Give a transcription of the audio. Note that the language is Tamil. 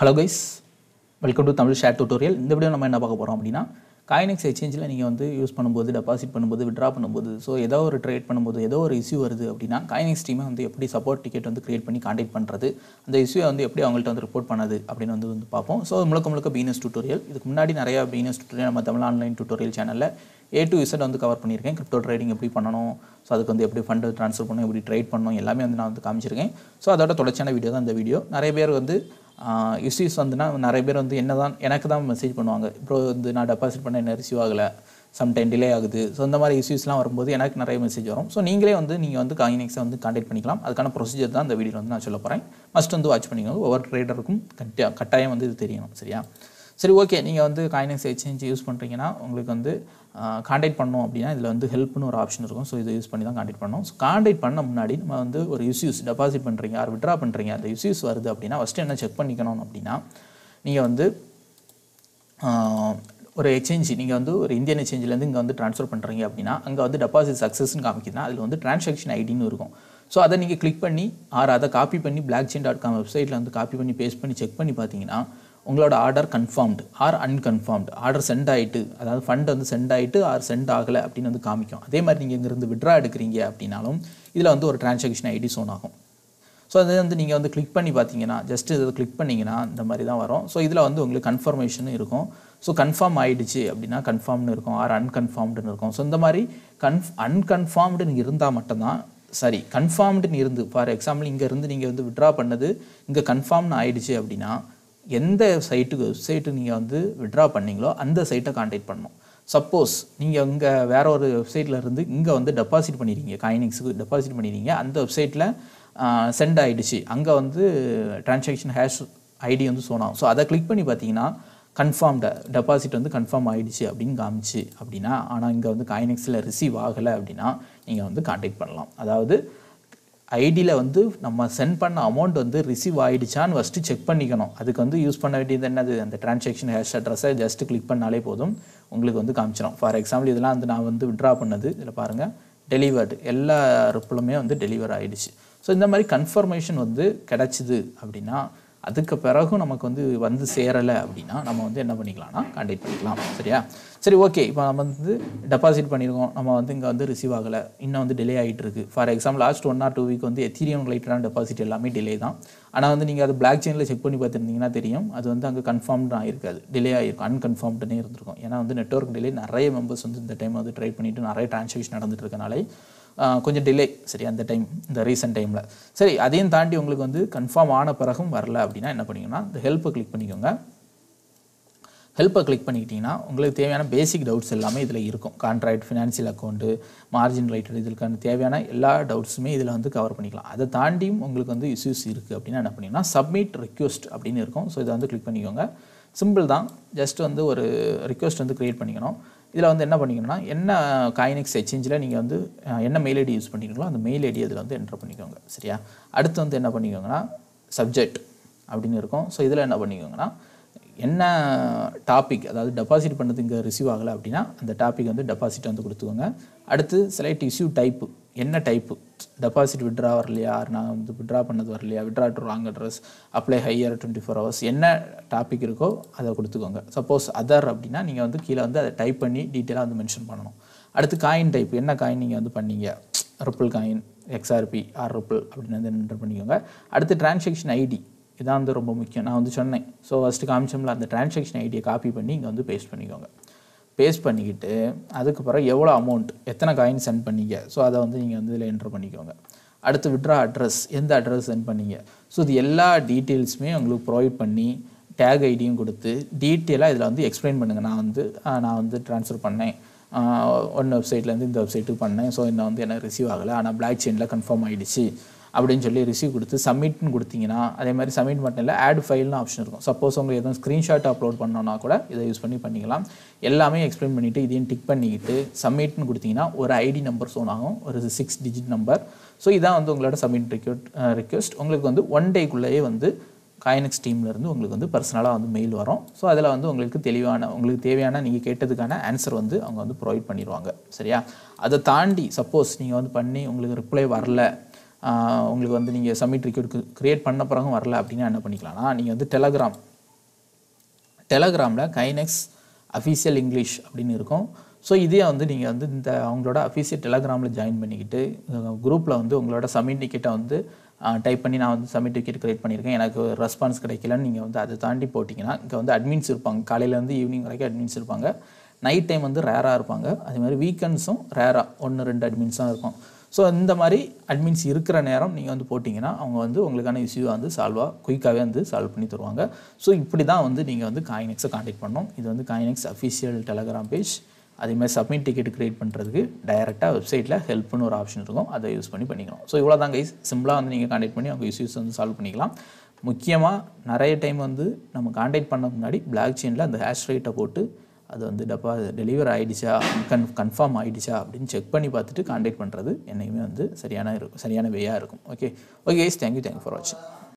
hello guys welcome to Tamil share tutorial இந்த வீடியோ நம்ம என்ன பார்க்க போகிறோம் அப்படின்னா காயினெக்ஸ் எக்ஸ்சேஞ்சில் நீங்கள் வந்து யூஸ் பண்ணும்போது டெபாசிட் பண்ணும்போது விட்ரா பண்ணும்போது ஸோ ஏதோ ஒரு ட்ரேட் பண்ணும்போது ஏதோ ஒரு இஷ்யூ வருது அப்படின்னா காயினெக்ஸ் டீமை வந்து எப்படி சப்போர்ட் டிக்கெட் வந்து கிரியேட் பண்ணி காண்டெக்ட் பண்ணுறது அந்த இஷ்யூவை வந்து எப்படி அவங்கள்ட்ட வந்து ரிப்போர்ட் பண்ணுது அப்படின்னு வந்து வந்து பார்ப்போம் ஸோ முழுக்க முழுக்க பீனஸ் டூட்டோரியல் இதுக்கு முன்னாடி நிறையா பீனஸ் டூட்டோரியல் நம்ம தமிழ் ஆன்லைன் டுட்டோரியல் சேனலில் ஏ டு இசட் வந்து கவர் பண்ணியிருக்கேன் கிரிப்டோ ட்ரேடிங் எப்படி பண்ணணும் ஸோ அதுக்கு வந்து எப்படி ஃபண்டு ட்ரான்ஸ்ஃபர் பண்ணணும் எப்படி ட்ரேட் பண்ணணும் எல்லாமே வந்து நான் வந்து காமிச்சிருக்கேன் ஸோ அதோட தொடர்ச்சியான வீடியோ தான் இந்த வீடியோ நிறைய பேர் வந்து இஷ்யூஸ் வந்துன்னா நிறைய பேர் வந்து என்ன தான் எனக்கு தான் மெசேஜ் பண்ணுவாங்க இப்போ வந்து நான் டெபாசிட் பண்ண என்ன ரிசீவ் ஆகலை சம்டைம் டிலே ஆகுது ஸோ இந்த மாதிரி இஷ்யூஸ்லாம் வரும்போது எனக்கு நிறைய மெசேஜ் வரும் ஸோ நீங்களே வந்து நீங்கள் வந்து காயினெக்ஸை வந்து கான்டாக்ட் பண்ணிக்கலாம் அதுக்கான ப்ரொசீஜர் தான் இந்த வீடியோ வந்து நான் சொல்ல போகிறேன் ஃபஸ்ட் வந்து வாட்ச் பண்ணிக்கோங்க ஒவ்வொரு ட்ரேடருக்கும் கட்டாயம் வந்து இது தெரியணும் சரியா சரி ஓகே நீங்கள் வந்து காயினஸ் எக்ஸ்சேஞ்ச் யூஸ் பண்ணுறீங்கன்னா உங்களுக்கு வந்து காண்டாக்ட் பண்ணோம் அப்படின்னா இதில் வந்து ஹெல்ப்னு ஒரு ஆப்ஷன் இருக்கும் ஸோ இதை யூஸ் பண்ணி தான் காண்டக்ட் பண்ணோம் ஸோ காண்டாக்ட் பண்ண முன்னாடி நம்ம வந்து ஒரு இஸ்யூஸ் டெபாசிட் பண்ணுறீங்க ஆர் விட்ரா பண்ணுறீங்க அந்த இஸ்யூஸ் வருது அப்படின்னா ஃபஸ்ட்டு என்ன செக் பண்ணிக்கணும் அப்படின்னா நீங்கள் வந்து ஒரு எக்ஸ்சேஞ்சு நீங்கள் வந்து ஒரு இந்தியன் எக்ஸ்சேஞ்சிலேருந்து இங்கே வந்து ட்ரான்ஸ்ஃபர் பண்ணுறீங்க அப்படின்னா அங்கே வந்து டெபாசிட் சக்ஸஸ்ன்னு காமிக்குதுன்னா அதில் வந்து ட்ரான்சாக்ஷன் ஐடின்னு இருக்கும் ஸோ அதை நீங்கள் கிளிக் பண்ணி ஆர் அதை காப்பி பண்ணி பிளாக் செயின் டாட் காம் வெப்சைட்டில் வந்து காப்பி பண்ணி பேஸ்ட் பண்ணி செக் பண்ணி பார்த்தீங்கன்னா உங்களோட order confirmed or unconfirmed order sent ஆகிட்டு அதாவது ஃபண்ட் வந்து சென்ட் ஆகிட்டு ஆர் சென்ட் ஆகலை அப்படின்னு வந்து காமிக்கும் அதே மாதிரி நீங்கள் இங்கேருந்து விட்ரா எடுக்கிறீங்க அப்படின்னாலும் இதில் வந்து ஒரு டிரான்சாக்ஷன் ஐடி சோன் ஆகும் ஸோ அதை வந்து நீங்கள் வந்து கிளிக் பண்ணி பார்த்தீங்கன்னா ஜஸ்ட் இதை கிளிக் பண்ணிங்கன்னா இந்த மாதிரி தான் வரும் ஸோ இதில் வந்து உங்களுக்கு கன்ஃபர்மேஷன் இருக்கும் ஸோ கன்ஃபார்ம் ஆகிடுச்சு அப்படின்னா கன்ஃபார்ம்னு இருக்கும் ஆர் அன்கன்ஃபார்ம்டுன்னு இருக்கும் ஸோ இந்த மாதிரி கன்ஃப் அன்கன்ஃபார்ம்டுன்னு இருந்தால் மட்டும்தான் சரி கன்ஃபார்ம்டுன்னு இருந்து ஃபார் எக்ஸாம்பிள் இங்கேருந்து நீங்கள் வந்து விட்ரா பண்ணது இங்கே கன்ஃபார்ம்னு ஆகிடுச்சு அப்படின்னா எந்த சைட்டுக்கு வெப்சைட்டு நீங்கள் வந்து விட்ரா பண்ணிங்களோ அந்த சைட்டை காண்டாக்ட் பண்ணணும் சப்போஸ் நீங்கள் இங்கே வேறு ஒரு வெப்சைட்டில் இருந்து இங்கே வந்து டெபாசிட் பண்ணிடுறீங்க காயினிங்ஸுக்கு டெபாசிட் பண்ணிடுறீங்க அந்த வெப்சைட்டில் சென்ட் ஆகிடுச்சு அங்கே வந்து டிரான்சாக்ஷன் ஹேஷ் ஐடி வந்து சோனாகும் ஸோ அதை கிளிக் பண்ணி பார்த்தீங்கன்னா கன்ஃபார்ம்டு டெபாசிட் வந்து கன்ஃபார்ம் ஆகிடுச்சு அப்படின்னு காமிச்சு அப்படின்னா ஆனால் இங்கே வந்து காயினிக்ஸில் ரிசீவ் ஆகலை அப்படின்னா நீங்கள் வந்து காண்டாக்ட் பண்ணலாம் அதாவது ஐடியில் வந்து நம்ம சென்ட் பண்ண அமௌண்ட் வந்து ரிசீவ் ஆகிடுச்சான்னு ஃபஸ்ட்டு செக் பண்ணிக்கணும் அதுக்கு வந்து யூஸ் பண்ண வேண்டியது என்னது அந்த டிரான்சாக்ஷன் ஹேஷ் அட்ரஸை ஜஸ்ட் கிளிக் பண்ணாலே போதும் உங்களுக்கு வந்து காமிச்சிடும் ஃபார் எக்ஸாம்பிள் இதெல்லாம் வந்து நான் வந்து விட்ரா பண்ணது இதில் பாருங்கள் டெலிவர்டு எல்லா ரிப்பிலுமே வந்து டெலிவர் ஆகிடுச்சு ஸோ இந்த மாதிரி கன்ஃபர்மேஷன் வந்து கிடச்சிது அப்படின்னா அதுக்கு பிறகும் நமக்கு வந்து வந்து சேரலை அப்படின்னா நம்ம வந்து என்ன பண்ணிக்கலாம்னா கண்டெக்ட் பண்ணிக்கலாம் சரியா சரி ஓகே இப்போ நம்ம வந்து டெபாசிட் பண்ணியிருக்கோம் நம்ம வந்து இங்கே வந்து ரிசீவ் ஆகலை இன்னும் வந்து டிலே ஆகிட்டு இருக்கு for example last one or two week வந்து எத்தீரியம் ரிலேட்டடான டெபாசிட் எல்லாமே டிலே தான் ஆனால் வந்து நீங்கள் அது பிளாக் செயினில் செக் பண்ணி பார்த்துருந்தீங்கன்னா தெரியும் அது வந்து அங்கே கன்ஃபார்ம்டு ஆகிருக்காது டிலே ஆகிருக்கும் அன்கன்ஃபார்ம்டுனே இருந்திருக்கும் ஏன்னா வந்து நெட்ஒர்க் டிலே நிறைய மெம்பர்ஸ் வந்து இந்த டைம் வந்து ட்ரை பண்ணிவிட்டு நிறைய ட்ரான்ஸ்லேஷன் நடந்துட்டு இருக்கனாலே கொஞ்சம் டிலே சரி அந்த டைம் இந்த ரீசெண்ட் டைமில் சரி அதையும் தாண்டி உங்களுக்கு வந்து கன்ஃபார்ம் ஆன பிறகும் வரல அப்படின்னா என்ன பண்ணிங்கன்னா இந்த ஹெல்ப்பை கிளிக் பண்ணிக்கோங்க ஹெல்ப்பை கிளிக் பண்ணிக்கிட்டிங்கன்னா உங்களுக்கு தேவையான பேசிக் டவுட்ஸ் எல்லாமே இதில் இருக்கும் contract financial account margin related இதுக்கான தேவையான எல்லா டவுட்ஸுமே இதில் வந்து கவர் பண்ணிக்கலாம் அதை தாண்டியும் உங்களுக்கு வந்து இஷ்யூஸ் இருக்குது அப்படின்னா என்ன பண்ணிங்கன்னா சப்மிட் ரிக்வெஸ்ட் அப்படின்னு இருக்கும் ஸோ இதை வந்து கிளிக் பண்ணிக்கோங்க சிம்பிள் தான் ஜஸ்ட் வந்து ஒரு ரிக்வஸ்ட் வந்து க்ரியேட் பண்ணிக்கணும் இதில் வந்து என்ன பண்ணிக்கணும்னா என்ன காயினிக்ஸ் எக்ஸ்சேஞ்சில் நீங்கள் வந்து என்ன மெயில் ஐடி யூஸ் பண்ணிக்கிறீங்களோ அந்த மெயில் ஐடி இதில் வந்து என்ட்ரு பண்ணிக்கோங்க சரியா அடுத்து வந்து என்ன பண்ணிக்கோங்கன்னா சப்ஜெக்ட் அப்படின்னு இருக்கும் ஸோ இதில் என்ன பண்ணிக்கோங்கன்னா என்ன டாபிக் அதாவது டெபாசிட் பண்ணது இங்கே ரிசீவ் ஆகலை அப்படின்னா அந்த டாபிக் வந்து டெபாசிட் வந்து கொடுத்துக்கோங்க அடுத்து செலக்ட் இஷ்யூ டைப்பு என்ன டைப்பு டெபாசிட் விட்ரா வரலையா நான் வந்து விட்ரா பண்ணது வரலையா withdraw to wrong address apply higher twenty four hours என்ன டாபிக் இருக்கோ அதை கொடுத்துக்கோங்க சப்போஸ் அதர் அப்படின்னா நீங்கள் வந்து கீழே வந்து அதை டைப் பண்ணி டீட்டெயிலாக வந்து மென்ஷன் பண்ணணும் அடுத்து காயின் டைப் என்ன காயின் நீங்கள் வந்து பண்ணீங்க Ripple coin XRP or Ripple அப்படின்னு வந்து என்டர் பண்ணிக்கோங்க அடுத்து டிரான்சாக்ஷன் ஐடி இதான் வந்து ரொம்ப முக்கியம் நான் வந்து சொன்னேன் ஸோ ஃபஸ்ட்டு காமிச்சோம்ல அந்த டிரான்சாக்ஷன் ஐடியை காப்பி பண்ணி இங்கே வந்து பேஸ்ட் பண்ணிக்கோங்க பேஸ் பண்ணிக்கிட்டு அதுக்கப்புறம் எவ்வளோ அமௌண்ட் எத்தனை காயின் சென்ட் பண்ணீங்க ஸோ அதை வந்து நீங்கள் வந்து இதில் என்ட்ரு பண்ணிக்கோங்க அடுத்து விட்ரா அட்ரஸ் எந்த அட்ரஸ் சென்ட் பண்ணீங்க ஸோ இது எல்லா டீட்டெயில்ஸுமே உங்களுக்கு ப்ரொவைட் பண்ணி டேக் ஐடியும் கொடுத்து டீட்டெயிலாக இதில் வந்து எக்ஸ்பிளைன் பண்ணுங்கள் நான் வந்து நான் வந்து ட்ரான்ஸ்ஃபர் பண்ணேன் ஒன் வெப்சைட்லேருந்து இந்த வெப்சைட்டுக்கு பண்ணேன் ஸோ என்ன வந்து எனக்கு ரிசீவ் ஆகலை ஆனால் பிளாக் செயினில் கன்ஃபார்ம் ஆகிடுச்சு அப்படின்னு சொல்லி ரிசீவ் கொடுத்து சப்மிட்னு கொடுத்தீங்கன்னா அதே மாதிரி சப்மிட் மட்டும் இல்லை ஆட் ஃபைல்னு ஆப்ஷன் இருக்கும் சப்போஸ் உங்களுக்கு எதுவும் ஸ்க்ரீன்ஷாட் அப்லோட் பண்ணோன்னா கூட இதை யூஸ் பண்ணி பண்ணிக்கலாம் எல்லாமே எக்ஸ்பிளைன் பண்ணிவிட்டு இதையும் டிக் பண்ணிக்கிட்டு சப்மிட்னு கொடுத்தீங்கன்னா ஒரு ஐடி நம்பர் சோன் ஆகும் ஒரு சிக்ஸ் டிஜிட் நம்பர் ஸோ இதான் வந்து உங்களோட சப்மிட் ரிக்யூட் ரிக்வெஸ்ட் உங்களுக்கு வந்து ஒன் டேக்குள்ளேயே வந்து காயினெக்ஸ் டீம்லேருந்து உங்களுக்கு வந்து பர்சனலாக வந்து மெயில் வரும் ஸோ அதில் வந்து உங்களுக்கு தெளிவான உங்களுக்கு தேவையான நீங்கள் கேட்டதுக்கான ஆன்சர் வந்து அவங்க வந்து ப்ரொவைட் பண்ணிடுவாங்க சரியா அதை தாண்டி சப்போஸ் நீங்கள் வந்து பண்ணி உங்களுக்கு ரிப்ளை வரல உங்களுக்கு வந்து நீங்கள் சப்மிட் ரிக்வெஸ்ட் க்ரியேட் பண்ண பிறகும் வரல அப்படின்னா என்ன பண்ணிக்கலாம்னா நீங்கள் வந்து டெலகிராம் டெலகிராமில் கைனெக்ஸ் அஃபீஷியல் இங்கிலீஷ் அப்படின்னு இருக்கும் ஸோ இதே வந்து நீங்கள் வந்து இந்த அவங்களோட அஃபீஷியல் டெலகிராமில் ஜாயின் பண்ணிக்கிட்டு குரூப்பில் வந்து உங்களோட சப்மிட் டிக்கெட்டை வந்து டைப் பண்ணி நான் வந்து சப்மிட் டிக்கெட் க்ரியேட் பண்ணியிருக்கேன் எனக்கு ரெஸ்பான்ஸ் கிடைக்கலன்னு நீங்கள் வந்து அதை தாண்டி போட்டிங்கன்னா இங்கே வந்து அட்மின்ஸ் இருப்பாங்க காலையிலேருந்து ஈவினிங் வரைக்கும் அட்மின்ஸ் இருப்பாங்க நைட் டைம் வந்து ரேராக இருப்பாங்க அதே மாதிரி வீக்கெண்ட்ஸும் ரேராக ஒன்று ரெண்டு அட்மின்ஸாக இருக்கும் ஸோ இந்த மாதிரி அட்மின்ஸ் இருக்கிற நேரம் நீங்கள் வந்து போட்டிங்கன்னா அவங்க வந்து உங்களுக்கான இஷ்யூவை வந்து சால்வாக குயிக்காகவே வந்து சால்வ் பண்ணி தருவாங்க ஸோ இப்படி தான் வந்து நீங்கள் வந்து காயினெக்ஸை காண்டாக்ட் பண்ணோம் இது வந்து காயினெக்ஸ் அஃபிஷியல் டெலகிராம் பேஜ் அதேமாதிரி சப்மிட் டிக்கெட் க்ரியேட் பண்ணுறதுக்கு டைரெக்டாக வெப்சைட்டில் ஹெல்ப்னு ஒரு ஆப்ஷன் இருக்கும் அதை யூஸ் பண்ணி பண்ணிக்கலாம் ஸோ இவ்வளோ தான் கைஸ் சிம்பிளாக வந்து நீங்கள் காண்டாக்ட் பண்ணி அவங்க இஷ்யூஸ் வந்து சால்வ் பண்ணிக்கலாம் முக்கியமாக நிறைய டைம் வந்து நம்ம காண்டாக்ட் பண்ண முன்னாடி பிளாக் செயினில் அந்த ஹேஷ் ரேட்டை போட்டு அது வந்து டப்பா டெலிவர் ஆகிடுச்சா கன் கன்ஃபார்ம் ஆகிடுச்சா அப்படின்னு செக் பண்ணி பார்த்துட்டு காண்டாக்ட் பண்ணுறது என்றைக்குமே வந்து சரியான இருக்கும் சரியான வேயாக இருக்கும் okay okay thank you thank you for வாட்சிங்